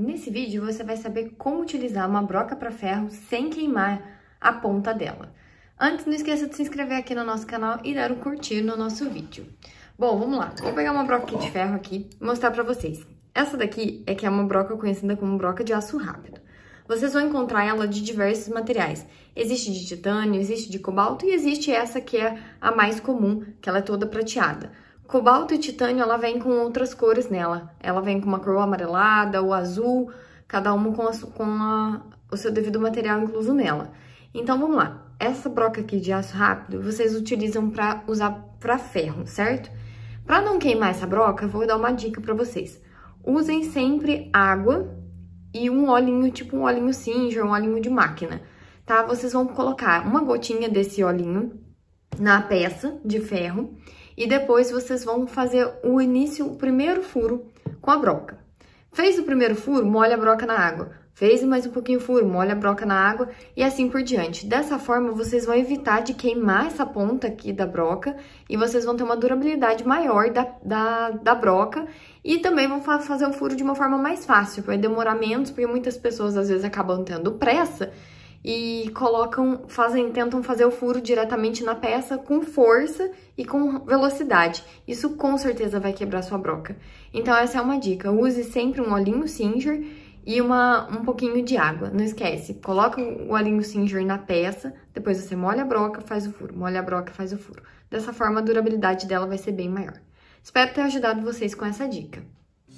Nesse vídeo você vai saber como utilizar uma broca para ferro sem queimar a ponta dela. Antes, não esqueça de se inscrever aqui no nosso canal e dar um curtir no nosso vídeo. Bom, vamos lá. Vou pegar uma broca de ferro aqui e mostrar para vocês. Essa daqui é que é uma broca conhecida como broca de aço rápido. Vocês vão encontrar ela de diversos materiais. Existe de titânio, existe de cobalto e existe essa que é a mais comum, que ela é toda prateada. Cobalto e titânio, ela vem com outras cores nela. Ela vem com uma cor amarelada ou azul, cada uma com, a, com a, o seu devido material incluso nela. Então, vamos lá. Essa broca aqui de aço rápido, vocês utilizam para usar para ferro, certo? Para não queimar essa broca, vou dar uma dica para vocês. Usem sempre água e um olhinho, tipo um olhinho Singer, um olhinho de máquina, tá? Vocês vão colocar uma gotinha desse olhinho na peça de ferro e depois vocês vão fazer o início, o primeiro furo com a broca. Fez o primeiro furo, molha a broca na água. Fez mais um pouquinho furo, molha a broca na água e assim por diante. Dessa forma, vocês vão evitar de queimar essa ponta aqui da broca e vocês vão ter uma durabilidade maior da, da, da broca e também vão fazer o furo de uma forma mais fácil, vai demorar menos, porque muitas pessoas às vezes acabam tendo pressa e colocam, fazem, tentam fazer o furo diretamente na peça com força e com velocidade. Isso com certeza vai quebrar sua broca. Então essa é uma dica, use sempre um olhinho Singer e uma, um pouquinho de água, não esquece. Coloca o olhinho Singer na peça, depois você molha a broca, faz o furo, molha a broca, faz o furo. Dessa forma a durabilidade dela vai ser bem maior. Espero ter ajudado vocês com essa dica.